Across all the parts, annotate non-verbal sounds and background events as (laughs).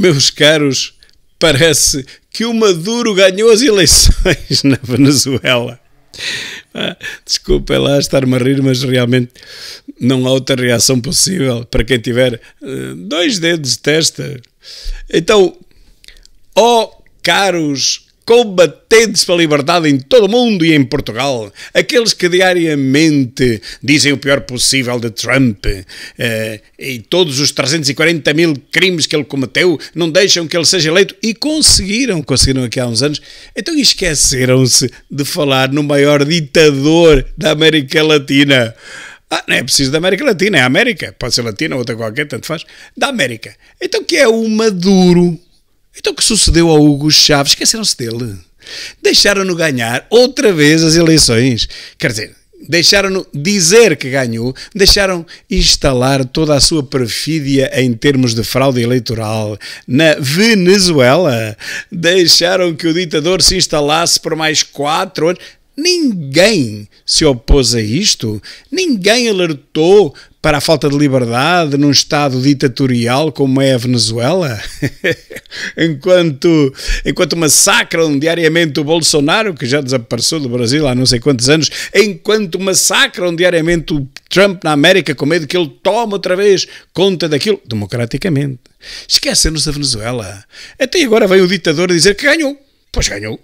Meus caros, parece que o Maduro ganhou as eleições (laughs) na Venezuela. Ah, desculpa lá estar-me a rir, mas realmente não há outra reação possível para quem tiver ah, dois dedos de testa. Então, ó oh, caros combatentes pela liberdade em todo o mundo e em Portugal, aqueles que diariamente dizem o pior possível de Trump eh, e todos os 340 mil crimes que ele cometeu não deixam que ele seja eleito e conseguiram, conseguiram aqui há uns anos, então esqueceram-se de falar no maior ditador da América Latina. Ah, não é preciso da América Latina, é a América, pode ser latina ou outra qualquer, tanto faz, da América. Então que é o Maduro então o que sucedeu ao Hugo Chaves? Esqueceram-se dele. Deixaram-no ganhar outra vez as eleições. Quer dizer, deixaram-no dizer que ganhou, deixaram instalar toda a sua perfídia em termos de fraude eleitoral na Venezuela, deixaram que o ditador se instalasse por mais quatro anos. Ninguém se opôs a isto, ninguém alertou para a falta de liberdade num Estado ditatorial como é a Venezuela, (laughs) enquanto, enquanto massacram diariamente o Bolsonaro, que já desapareceu do Brasil há não sei quantos anos, enquanto massacram diariamente o Trump na América com medo que ele tome outra vez conta daquilo, democraticamente. Esquecemos da Venezuela. Até agora vem o ditador dizer que ganhou. Pois ganhou.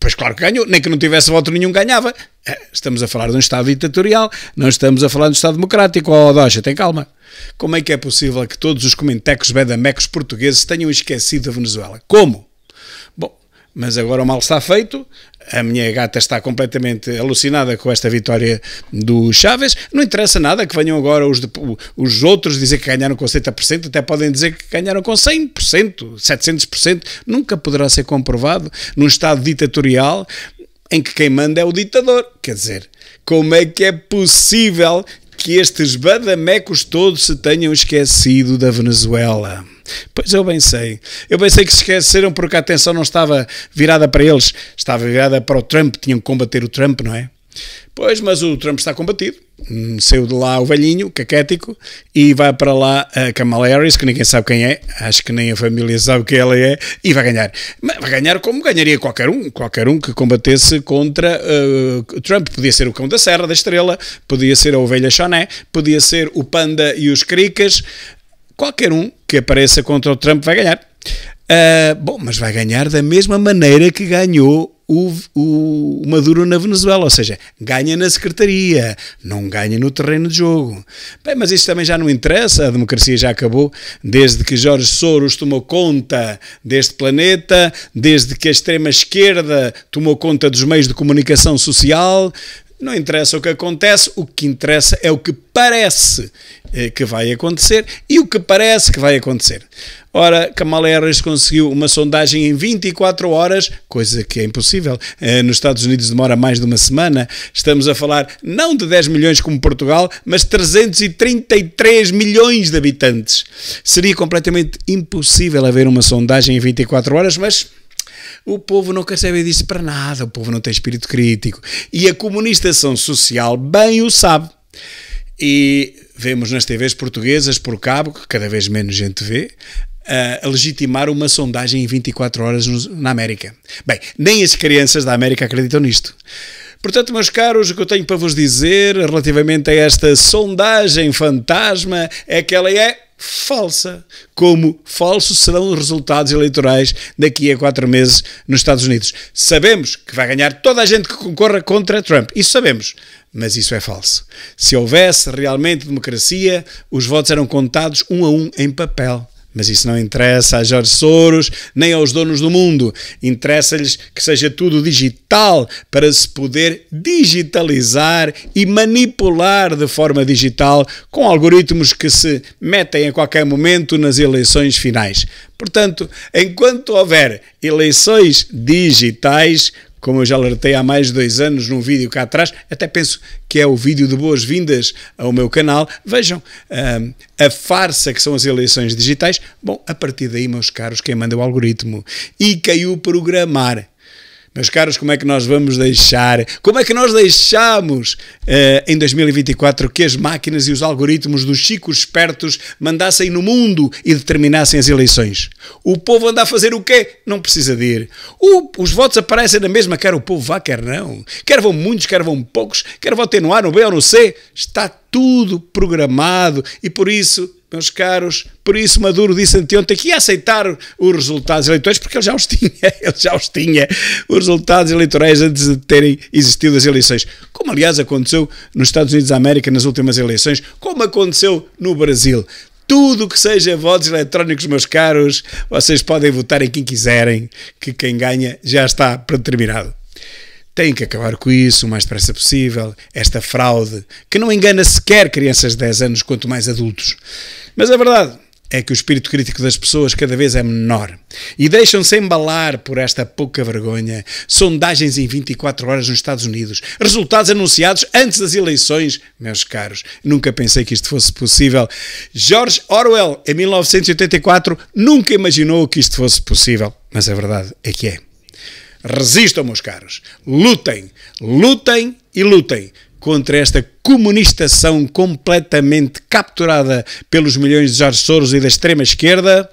Pois claro que ganhou, nem que não tivesse voto nenhum ganhava. Eh, estamos a falar de um Estado ditatorial, não estamos a falar de um Estado democrático. Oh, já tem calma. Como é que é possível que todos os comentecos bedamecos portugueses tenham esquecido a Venezuela? Como? mas agora o mal está feito. A minha gata está completamente alucinada com esta vitória do Chaves. Não interessa nada que venham agora os, os outros dizer que ganharam com 70%, até podem dizer que ganharam com 100%, 700%. Nunca poderá ser comprovado num Estado ditatorial em que quem manda é o ditador. Quer dizer, como é que é possível que estes badamecos todos se tenham esquecido da Venezuela? Pois eu bem sei. Eu bem sei que se esqueceram porque a atenção não estava virada para eles, estava virada para o Trump, tinham que combater o Trump, não é? Pois, mas o Trump está combatido. Hum, saiu de lá o velhinho, caquético, e vai para lá a Kamala Harris, que ninguém sabe quem é, acho que nem a família sabe quem ela é, e vai ganhar. Mas vai ganhar como ganharia qualquer um, qualquer um que combatesse contra uh, Trump. Podia ser o cão da Serra, da Estrela, podia ser a ovelha Choné, podia ser o panda e os cricas, qualquer um que apareça contra o Trump vai ganhar. Uh, bom, mas vai ganhar da mesma maneira que ganhou o, o, o, Maduro na Venezuela, ou seja, ganha na secretaria, não ganha no terreno de jogo. Bem, mas isso também já não interessa, a democracia já acabou, desde que Jorge Soros tomou conta deste planeta, desde que a extrema-esquerda tomou conta dos meios de comunicação social, não interessa o que acontece, o que interessa é o que parece eh, que vai acontecer e o que parece que vai acontecer. Ora, Kamala Harris conseguiu uma sondagem em 24 horas, coisa que é impossível. Eh, nos Estados Unidos demora mais de uma semana. Estamos a falar não de 10 milhões como Portugal, mas 333 milhões de habitantes. Seria completamente impossível haver uma sondagem em 24 horas, mas o povo não quer saber disso para nada, o povo não tem espírito crítico. E a comunistação social bem o sabe. E vemos nas TVs portuguesas, por cabo, que cada vez menos gente vê, eh, a legitimar uma sondagem em 24 horas na América. Bem, nem as crianças da América acreditam nisto. Portanto, meus caros, o que eu tenho para vos dizer relativamente a esta sondagem fantasma é que ela é falsa, como falsos serão os resultados eleitorais daqui a quatro meses nos Estados Unidos. Sabemos que vai ganhar toda a gente que concorra contra Trump, isso sabemos, mas isso é falso. Se houvesse realmente democracia, os votos eram contados um a um em papel. Mas isso não interessa a Jorge Soros nem aos donos do mundo. Interessa-lhes que seja tudo digital para se poder digitalizar e manipular de forma digital com algoritmos que se metem a qualquer momento nas eleições finais. Portanto, enquanto houver eleições digitais, como eu já alertei há mais de dois anos num vídeo cá atrás, até penso que é o vídeo de boas-vindas ao meu canal. Vejam a farsa que são as eleições digitais. Bom, a partir daí, meus caros, quem manda é o algoritmo. E caiu programar. Meus caros, como é que nós vamos deixar? Como é que nós deixamos eh, em 2024 que as máquinas e os algoritmos dos chicos espertos mandassem no mundo e determinassem as eleições? O povo anda a fazer o quê? Não precisa de ir. os votos aparecem na mesma, quer o povo vá, quer não. Quer vão muitos, quer vão poucos, quer votem no A, no B ou no C. Está tudo programado e por isso meus caros, por isso Maduro disse anteontem que ia aceitar os resultados eleitorais, porque ele já os (laughs) tinha, ele já os tinha, os resultados eleitorais antes de terem existido as eleições. Como, aliás, aconteceu nos Estados Unidos da América nas últimas eleições, como aconteceu no Brasil. Tudo que seja votos eletrónicos, meus caros, vocês podem votar em quem quiserem, que quem ganha já está predeterminado. Tem que acabar com isso o mais depressa possível. Esta fraude, que não engana sequer crianças de 10 anos, quanto mais adultos. Mas a verdade é que o espírito crítico das pessoas cada vez é menor e deixam-se embalar por esta pouca vergonha. Sondagens em 24 horas nos Estados Unidos, resultados anunciados antes das eleições. Meus caros, nunca pensei que isto fosse possível. George Orwell, em 1984, nunca imaginou que isto fosse possível, mas a verdade é que é. Resistam, meus caros. Lutem, lutem e lutem contra esta comunistação completamente capturada pelos milhões de Jorge Soros e da extrema-esquerda,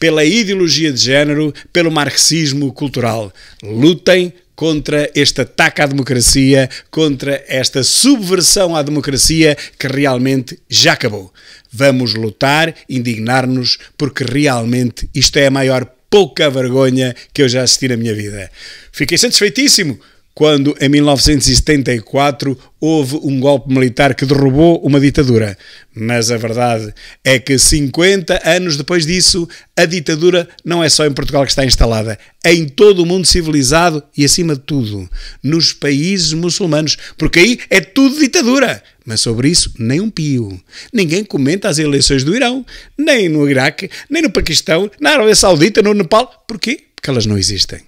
pela ideologia de género, pelo marxismo cultural. Lutem contra este ataque à democracia, contra esta subversão à democracia que realmente já acabou. Vamos lutar, indignar-nos, porque realmente isto é a maior pouca vergonha que eu já assisti na minha vida. Fiquei satisfeitíssimo quando, em 1974, houve um golpe militar que derrubou uma ditadura. Mas a verdade é que 50 anos depois disso, a ditadura não é só em Portugal que está instalada, é em todo o mundo civilizado e, acima de tudo, nos países muçulmanos, porque aí é tudo ditadura. Mas sobre isso, nem um pio. Ninguém comenta as eleições do Irão, nem no Iraque, nem no Paquistão, na Arábia Saudita, no Nepal. Porquê? Porque elas não existem.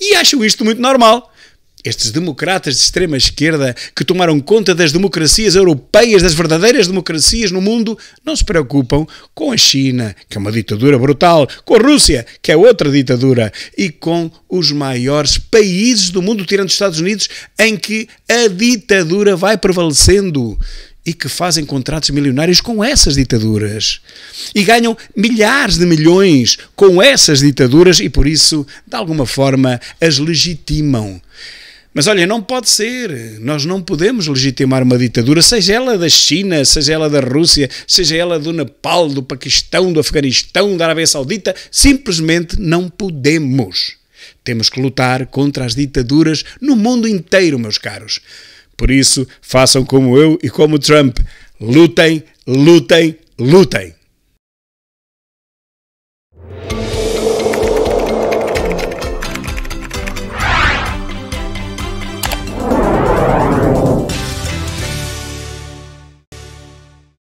E acham isto muito normal estes democratas de extrema esquerda que tomaram conta das democracias europeias, das verdadeiras democracias no mundo, não se preocupam com a China, que é uma ditadura brutal, com a Rússia, que é outra ditadura, e com os maiores países do mundo, tirando os Estados Unidos, em que a ditadura vai prevalecendo e que fazem contratos milionários com essas ditaduras e ganham milhares de milhões com essas ditaduras e por isso, de alguma forma, as legitimam. Mas olha, não pode ser. Nós não podemos legitimar uma ditadura, seja ela da China, seja ela da Rússia, seja ela do Nepal, do Paquistão, do Afeganistão, da Arábia Saudita. Simplesmente não podemos. Temos que lutar contra as ditaduras no mundo inteiro, meus caros. Por isso, façam como eu e como Trump. Lutem, lutem, lutem.